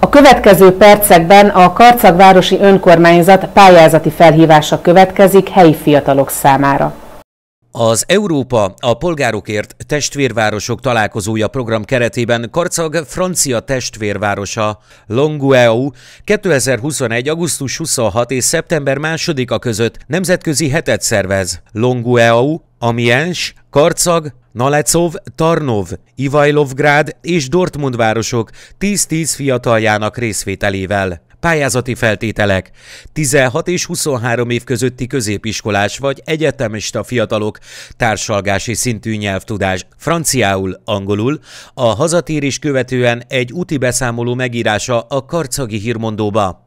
A következő percekben a Karcagvárosi Önkormányzat pályázati felhívása következik helyi fiatalok számára. Az Európa a polgárokért testvérvárosok találkozója program keretében Karcag francia testvérvárosa Longueu 2021. augusztus 26 és szeptember 2-a között nemzetközi hetet szervez. Longueu, Amiens, Karcag, Nalecov, Tarnov, Ivajlovgrád és Dortmund városok 10-10 fiataljának részvételével. Pályázati feltételek 16 és 23 év közötti középiskolás vagy egyetemista fiatalok társalgási szintű nyelvtudás franciául, angolul, a hazatérés követően egy úti beszámoló megírása a karcagi hírmondóba.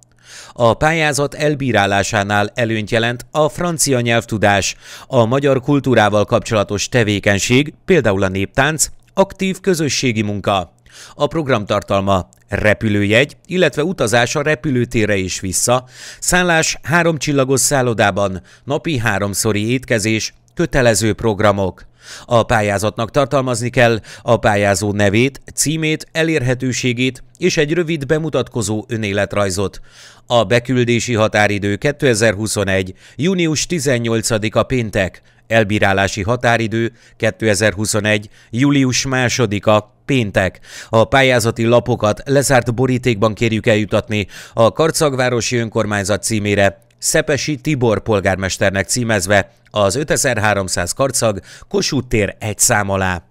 A pályázat elbírálásánál előnyt jelent a francia nyelvtudás, a magyar kultúrával kapcsolatos tevékenység, például a néptánc, Aktív közösségi munka. A program tartalma repülőjegy, illetve utazás a repülőtérre is vissza, szállás háromcsillagos szállodában, napi háromszori étkezés, kötelező programok. A pályázatnak tartalmazni kell a pályázó nevét, címét, elérhetőségét és egy rövid bemutatkozó önéletrajzot. A beküldési határidő 2021. június 18-a péntek, Elbírálási határidő 2021. július 2-a péntek. A pályázati lapokat lezárt borítékban kérjük eljutatni a Karcagvárosi Önkormányzat címére Szepesi Tibor polgármesternek címezve az 5300 Karcag Kossuth tér egy szám alá.